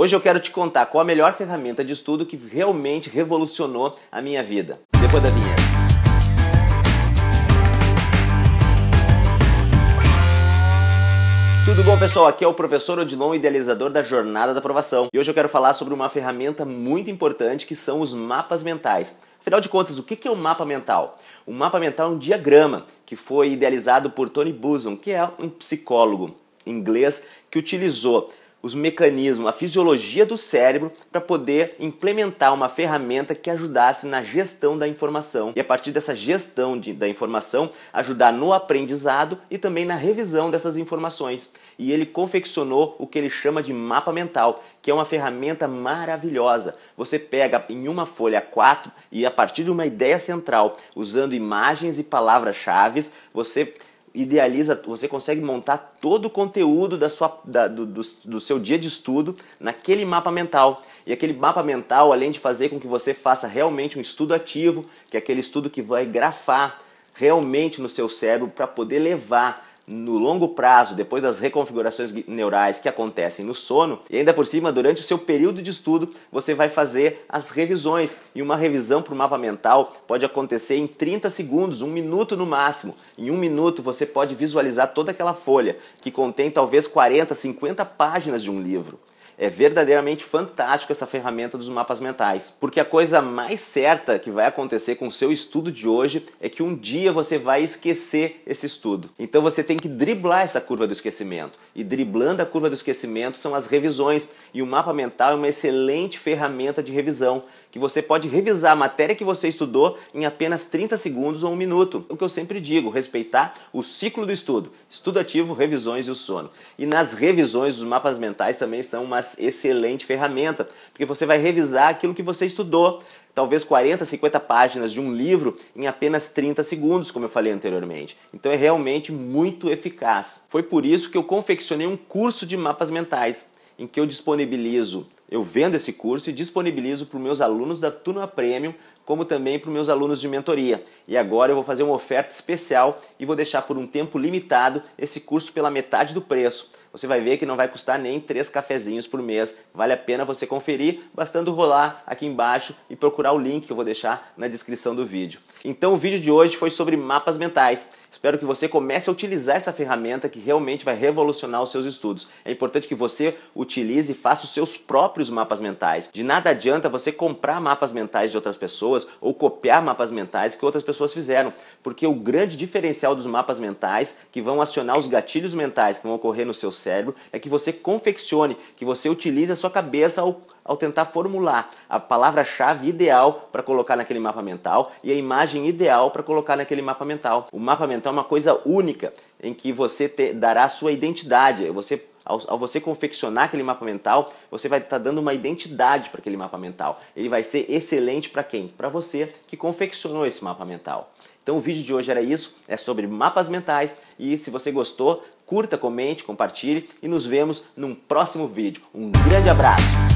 Hoje eu quero te contar qual a melhor ferramenta de estudo que realmente revolucionou a minha vida. Depois da vinheta. Tudo bom, pessoal? Aqui é o professor Odilon, idealizador da Jornada da Aprovação. E hoje eu quero falar sobre uma ferramenta muito importante que são os mapas mentais. Afinal de contas, o que é um mapa mental? Um mapa mental é um diagrama que foi idealizado por Tony Buzan, que é um psicólogo inglês que utilizou os mecanismos, a fisiologia do cérebro para poder implementar uma ferramenta que ajudasse na gestão da informação e a partir dessa gestão de, da informação ajudar no aprendizado e também na revisão dessas informações. E ele confeccionou o que ele chama de mapa mental, que é uma ferramenta maravilhosa. Você pega em uma folha 4 e a partir de uma ideia central, usando imagens e palavras-chave, você idealiza, você consegue montar todo o conteúdo da sua, da, do, do, do, seu dia de estudo naquele mapa mental. E aquele mapa mental, além de fazer com que você faça realmente um estudo ativo, que é aquele estudo que vai grafar realmente no seu cérebro para poder levar no longo prazo, depois das reconfigurações neurais que acontecem no sono, e ainda por cima, durante o seu período de estudo, você vai fazer as revisões. E uma revisão para o mapa mental pode acontecer em 30 segundos, um minuto no máximo. Em um minuto você pode visualizar toda aquela folha, que contém talvez 40, 50 páginas de um livro. É verdadeiramente fantástico essa ferramenta dos mapas mentais, porque a coisa mais certa que vai acontecer com o seu estudo de hoje é que um dia você vai esquecer esse estudo. Então você tem que driblar essa curva do esquecimento. E driblando a curva do esquecimento são as revisões, e o mapa mental é uma excelente ferramenta de revisão que você pode revisar a matéria que você estudou em apenas 30 segundos ou um minuto. O que eu sempre digo, respeitar o ciclo do estudo, estudo ativo, revisões e o sono. E nas revisões, os mapas mentais também são uma excelente ferramenta, porque você vai revisar aquilo que você estudou talvez 40, 50 páginas de um livro em apenas 30 segundos, como eu falei anteriormente. Então é realmente muito eficaz. Foi por isso que eu confeccionei um curso de mapas mentais em que eu disponibilizo, eu vendo esse curso e disponibilizo para os meus alunos da Turma Premium, como também para os meus alunos de mentoria. E agora eu vou fazer uma oferta especial e vou deixar por um tempo limitado esse curso pela metade do preço. Você vai ver que não vai custar nem três cafezinhos por mês. Vale a pena você conferir, bastando rolar aqui embaixo e procurar o link que eu vou deixar na descrição do vídeo. Então o vídeo de hoje foi sobre mapas mentais. Espero que você comece a utilizar essa ferramenta que realmente vai revolucionar os seus estudos. É importante que você utilize e faça os seus próprios mapas mentais. De nada adianta você comprar mapas mentais de outras pessoas ou copiar mapas mentais que outras pessoas fizeram, porque o grande diferencial dos mapas mentais que vão acionar os gatilhos mentais que vão ocorrer no seu cérebro é que você confeccione, que você utilize a sua cabeça ao ao tentar formular a palavra-chave ideal para colocar naquele mapa mental e a imagem ideal para colocar naquele mapa mental. O mapa mental é uma coisa única em que você te, dará a sua identidade. Você ao, ao, você confeccionar aquele mapa mental, você vai estar tá dando uma identidade para aquele mapa mental. Ele vai ser excelente para quem? Para você que confeccionou esse mapa mental. Então o vídeo de hoje era isso, é sobre mapas mentais e se você gostou, curta, comente, compartilhe e nos vemos num próximo vídeo. Um grande abraço!